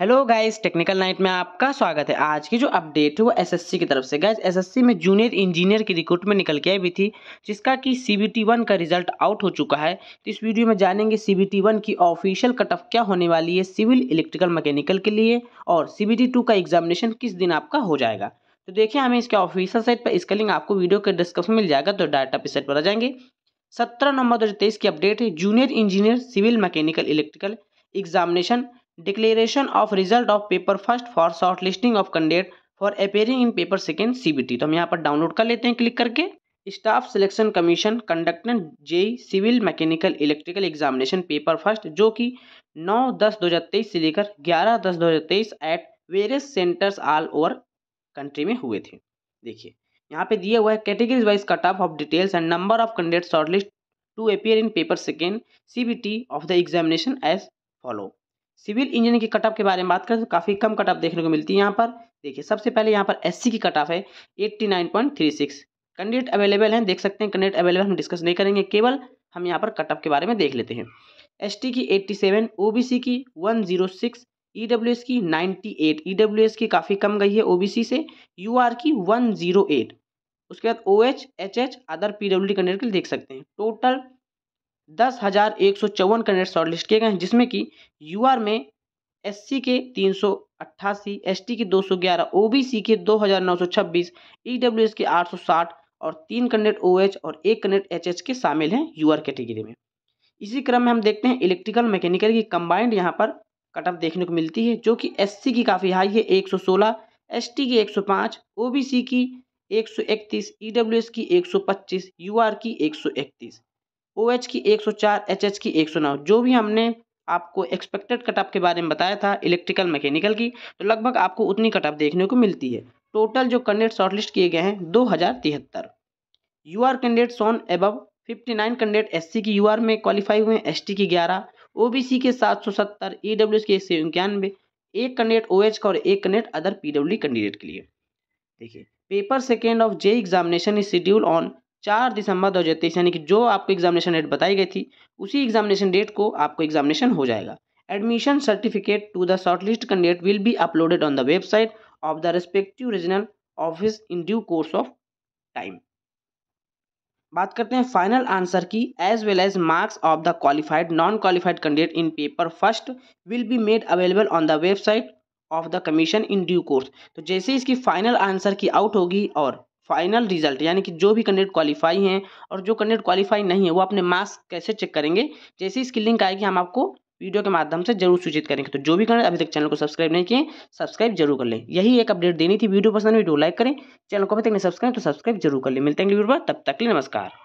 hello guys technical night में आपका स्वागत है आज की जो अपडेट है वो एसएससी की तरफ से गाइस एसएससी में जूनियर इंजीनियर की रिक्रूटमेंट निकल के आई हुई थी जिसका कि सीबीटी वन का रिजल्ट आउट हो चुका है तो इस वीडियो में जानेंगे सीबीटी वन की ऑफिशियल कट ऑफ क्या होने वाली है सिविल इलेक्ट्रिकल मैकेनिकल के लिए और सी टू का एग्जामिनेशन किस दिन आपका हो जाएगा तो देखिए हमें इसके ऑफिशियल साइट पर इसका लिंक आपको वीडियो के डिस्क्रिप्शन मिल जाएगा तो डाटा पे साइट पर आ जाएंगे सत्रह नवंबर दो की अपडेट है junior engineer civil mechanical electrical examination declaration of result of paper first for shortlisting of candidate for appearing in paper second CBT तो हम यहाँ पर डाउनलोड कर लेते हैं क्लिक करके staff selection commission conducted J civil mechanical electrical examination paper first जो कि 9 दस 2023 से लेकर 11 दस 2023 at various centres all over country में हुए थे देखिए यहाँ पे दिया हुआ है categories wise cut off of details and number of candidate shortlist to appear in paper second C of the examination as follow civil engineer की कटअप के बारे में बात करें तो काफ़ी कम कटअप देखने को मिलती है यहाँ पर देखिए सबसे पहले यहाँ पर एस की कटअप है एट्टी कैंडिडेट अवेलेबल हैं देख सकते हैं कैंडिडेट अवेलेबल हम डिस्कस नहीं करेंगे केवल हम यहाँ पर कटअप के बारे में देख लेते हैं एस की 87 ओबीसी की 106 ईडब्ल्यूएस की 98 ईडब्ल्यूएस की काफ़ी कम गई है ओबीसी से यूआर की 108 उसके बाद O H H H other P W candidate के लिए देख सकते हैं टोटल दस हज़ार एक सौ चौवन कैंडिडेट शॉर्टलिस्ट किए गए हैं जिसमें कि यूआर में एससी के तीन सौ अट्ठासी एस टी के दो सौ ग्यारह ओ बी सी के दो हज़ार नौ सौ छब्बीस ई डब्ल्यू एस के आठ सौ साठ और तीन कैंडिडेट ओ एच और एक कैंडिडेट एच एच के शामिल हैं यूआर कैटेगरी में इसी क्रम में हम देखते हैं इलेक्ट्रिकल मैकेनिकल की कंबाइंड यहाँ पर कट ऑफ देखने को मिलती है जो कि सी की काफ़ी हाई है एक सौ सोलह एस टी की एक सौ पाँच ओ बी सी की एक सौ इकतीस ई डब्ल्यू एस की एक सौ पच्चीस यू आर की एक सौ इकतीस ओ OH की 104 एच की 109 जो भी हमने आपको एक्सपेक्टेड कटअप के बारे में बताया था इलेक्ट्रिकल मैकेनिकल की तो लगभग आपको उतनी कटअप देखने को मिलती है टोटल जो कैंडिडेट शॉर्टलिस्ट किए गए हैं दो हज़ार तिहत्तर U R candidates on above fifty nine candidate S C की यू आर में क्वालिफाई हुए हैं एस की ग्यारह ओ बी सी के सात सौ सत्तर ई e के एक सौ इक्यानवे एक कैंडिडेट ओ एच का और एक candidate other P W candidate के लिए देखिए paper second of J examination is schedule on चार दिसंबर दो हज़ार तेईस यानी कि जो आपको एग्जामिनेशन डेट बताई गई थी उसी एग्जामिनेशन डेट को आपको एग्जामिनेशन हो जाएगा admission certificate to the list candidate will be uploaded on the website of the respective regional office in due course of time बात करते हैं final answer key as well as marks of the qualified non qualified candidate in paper first will be made available on the website of the commission in due course तो जैसे इसकी final answer की out होगी और final result यानी कि जो भी कैंडिडेट क्वालिफाई हैं और जो कैंडिडेट क्वालिफाई नहीं है वो अपने मार्क्स कैसे चेक करेंगे जैसे ही इसकी लिंक आएगी हम आपको वीडियो के माध्यम से जरूर सूचित करेंगे तो जो भी करें अभी तक चैनल को सब्सक्राइब नहीं किए सब्सक्राइब जरूर कर लें यही एक अपडेट देनी थी वीडियो पसंद वीडियो तो लाइक करें चैनल को अभी तक नहीं सब्सक्राइब तो सब्सक्राइब जरूर कर लें मिलते हैं वीडियो पर तब तक के लिए नमस्कार